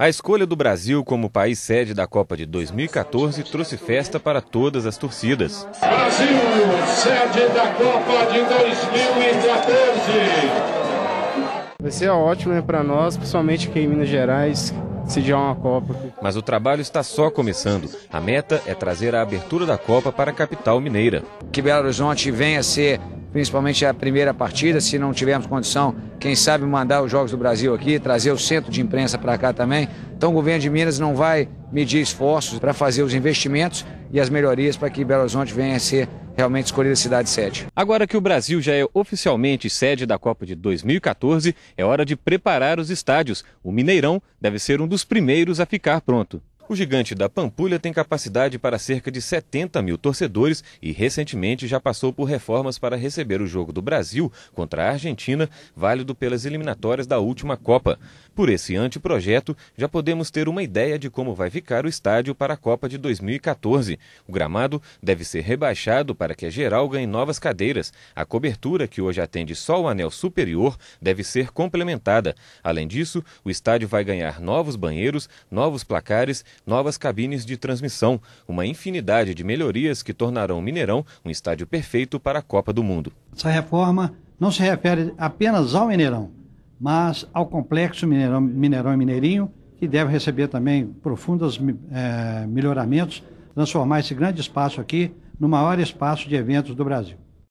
A escolha do Brasil como país sede da Copa de 2014 trouxe festa para todas as torcidas. Brasil, sede da Copa de 2014. Vai ser ótimo né, para nós, principalmente aqui em Minas Gerais, decidir uma Copa. Mas o trabalho está só começando. A meta é trazer a abertura da Copa para a capital mineira. Que Belo Horizonte venha ser principalmente a primeira partida. Se não tivermos condição, quem sabe mandar os Jogos do Brasil aqui, trazer o centro de imprensa para cá também. Então, o governo de Minas não vai medir esforços para fazer os investimentos e as melhorias para que Belo Horizonte venha a ser realmente escolhida cidade sede. Agora que o Brasil já é oficialmente sede da Copa de 2014, é hora de preparar os estádios. O Mineirão deve ser um dos primeiros a ficar pronto. O gigante da Pampulha tem capacidade para cerca de 70 mil torcedores e recentemente já passou por reformas para receber o jogo do Brasil contra a Argentina, válido pelas eliminatórias da última Copa. Por esse anteprojeto, já podemos ter uma ideia de como vai ficar o estádio para a Copa de 2014. O gramado deve ser rebaixado para que a geral ganhe novas cadeiras. A cobertura, que hoje atende só o anel superior, deve ser complementada. Além disso, o estádio vai ganhar novos banheiros, novos placares, novas cabines de transmissão, uma infinidade de melhorias que tornarão o Mineirão um estádio perfeito para a Copa do Mundo. Essa reforma não se refere apenas ao Mineirão, mas ao complexo Mineirão, Mineirão e Mineirinho, que deve receber também profundos é, melhoramentos, transformar esse grande espaço aqui no maior espaço de eventos do Brasil.